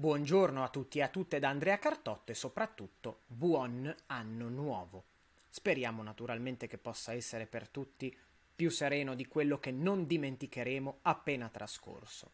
Buongiorno a tutti e a tutte da Andrea Cartotto e soprattutto buon anno nuovo. Speriamo naturalmente che possa essere per tutti più sereno di quello che non dimenticheremo appena trascorso.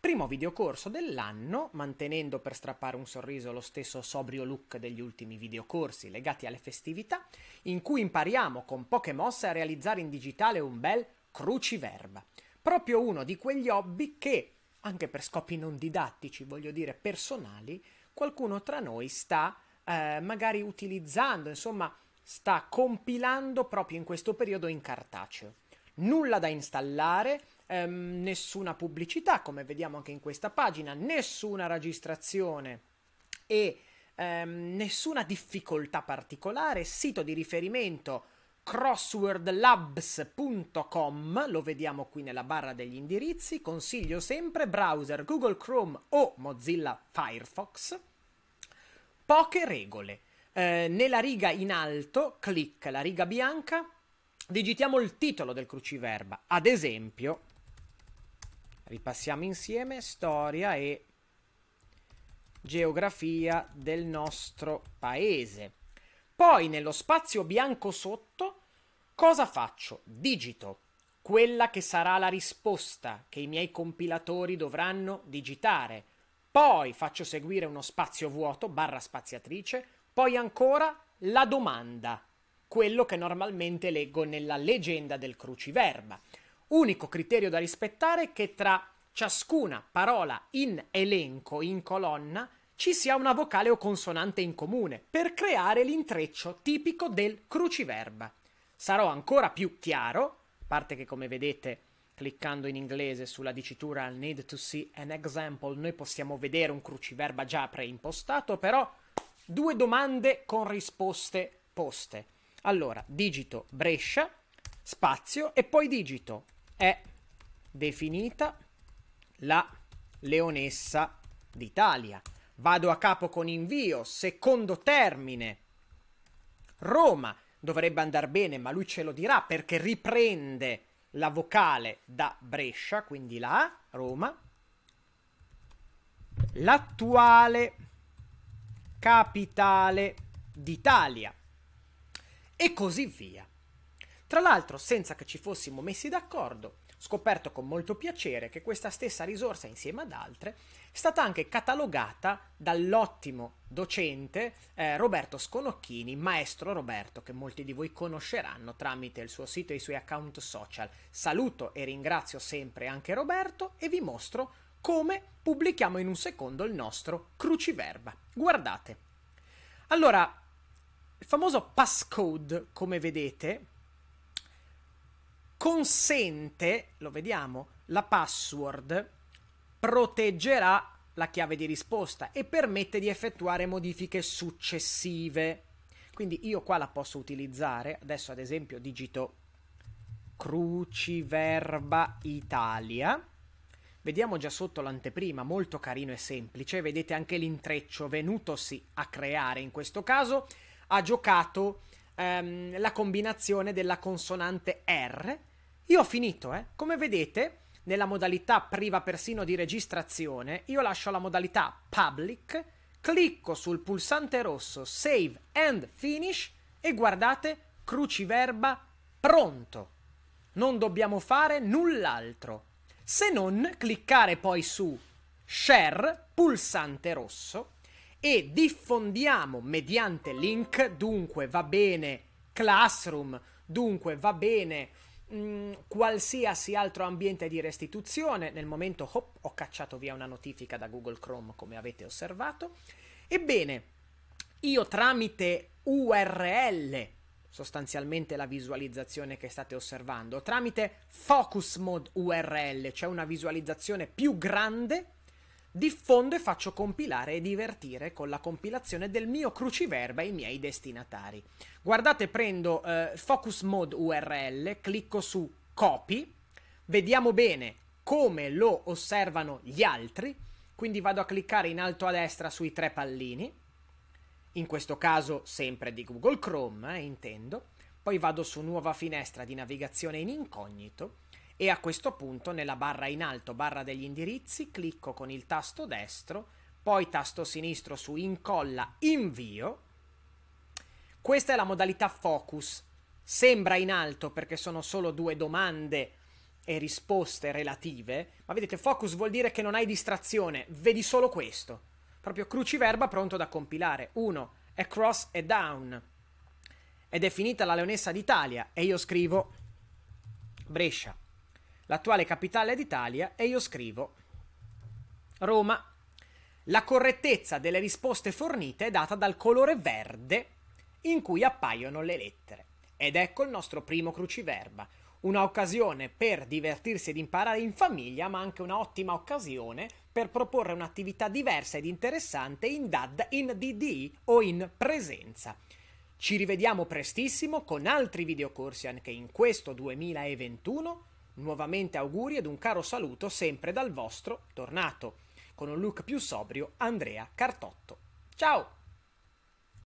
Primo videocorso dell'anno, mantenendo per strappare un sorriso lo stesso sobrio look degli ultimi videocorsi legati alle festività, in cui impariamo con poche mosse a realizzare in digitale un bel cruciverba, proprio uno di quegli hobby che anche per scopi non didattici, voglio dire personali, qualcuno tra noi sta eh, magari utilizzando, insomma, sta compilando proprio in questo periodo in cartaceo. Nulla da installare, ehm, nessuna pubblicità, come vediamo anche in questa pagina, nessuna registrazione e ehm, nessuna difficoltà particolare, sito di riferimento crosswordlabs.com, lo vediamo qui nella barra degli indirizzi, consiglio sempre browser Google Chrome o Mozilla Firefox. Poche regole. Eh, nella riga in alto, clic la riga bianca, digitiamo il titolo del cruciverba. Ad esempio, ripassiamo insieme storia e geografia del nostro paese. Poi nello spazio bianco sotto Cosa faccio? Digito quella che sarà la risposta che i miei compilatori dovranno digitare. Poi faccio seguire uno spazio vuoto, barra spaziatrice, poi ancora la domanda, quello che normalmente leggo nella leggenda del cruciverba. Unico criterio da rispettare è che tra ciascuna parola in elenco, in colonna, ci sia una vocale o consonante in comune per creare l'intreccio tipico del cruciverba. Sarò ancora più chiaro, a parte che come vedete cliccando in inglese sulla dicitura need to see an example noi possiamo vedere un cruciverba già preimpostato, però due domande con risposte poste. Allora, digito Brescia, spazio e poi digito è definita la leonessa d'Italia. Vado a capo con invio, secondo termine. Roma, dovrebbe andare bene, ma lui ce lo dirà perché riprende la vocale da Brescia, quindi la Roma. L'attuale capitale d'Italia. E così via. Tra l'altro, senza che ci fossimo messi d'accordo, scoperto con molto piacere che questa stessa risorsa, insieme ad altre, è stata anche catalogata dall'ottimo docente eh, Roberto Sconocchini, maestro Roberto, che molti di voi conosceranno tramite il suo sito e i suoi account social. Saluto e ringrazio sempre anche Roberto e vi mostro come pubblichiamo in un secondo il nostro cruciverba. Guardate. Allora, il famoso passcode, come vedete, consente, lo vediamo, la password proteggerà la chiave di risposta e permette di effettuare modifiche successive. Quindi io qua la posso utilizzare, adesso ad esempio digito cruciverba Italia. Vediamo già sotto l'anteprima, molto carino e semplice, vedete anche l'intreccio venutosi a creare in questo caso, ha giocato ehm, la combinazione della consonante R io ho finito, eh. Come vedete, nella modalità priva persino di registrazione, io lascio la modalità public, clicco sul pulsante rosso save and finish e guardate cruciverba pronto. Non dobbiamo fare null'altro se non cliccare poi su share pulsante rosso e diffondiamo mediante link, dunque va bene Classroom, dunque va bene Mm, qualsiasi altro ambiente di restituzione. Nel momento hop, ho cacciato via una notifica da Google Chrome, come avete osservato. Ebbene, io tramite URL, sostanzialmente la visualizzazione che state osservando, tramite Focus Mode URL, cioè una visualizzazione più grande Diffondo e faccio compilare e divertire con la compilazione del mio cruciverba i miei destinatari. Guardate, prendo eh, Focus Mode URL, clicco su Copy, vediamo bene come lo osservano gli altri, quindi vado a cliccare in alto a destra sui tre pallini, in questo caso sempre di Google Chrome, eh, intendo, poi vado su Nuova finestra di navigazione in incognito e a questo punto nella barra in alto, barra degli indirizzi, clicco con il tasto destro, poi tasto sinistro su incolla, invio. Questa è la modalità focus. Sembra in alto perché sono solo due domande e risposte relative, ma vedete focus vuol dire che non hai distrazione, vedi solo questo. Proprio cruciverba pronto da compilare. Uno, è cross e down. Ed è finita la Leonessa d'Italia e io scrivo Brescia l'attuale capitale d'Italia, e io scrivo Roma. La correttezza delle risposte fornite è data dal colore verde in cui appaiono le lettere. Ed ecco il nostro primo cruciverba, un'occasione per divertirsi ed imparare in famiglia, ma anche un'ottima occasione per proporre un'attività diversa ed interessante in DAD, in DD o in presenza. Ci rivediamo prestissimo con altri videocorsi anche in questo 2021 Nuovamente auguri ed un caro saluto sempre dal vostro tornato, con un look più sobrio Andrea Cartotto. Ciao!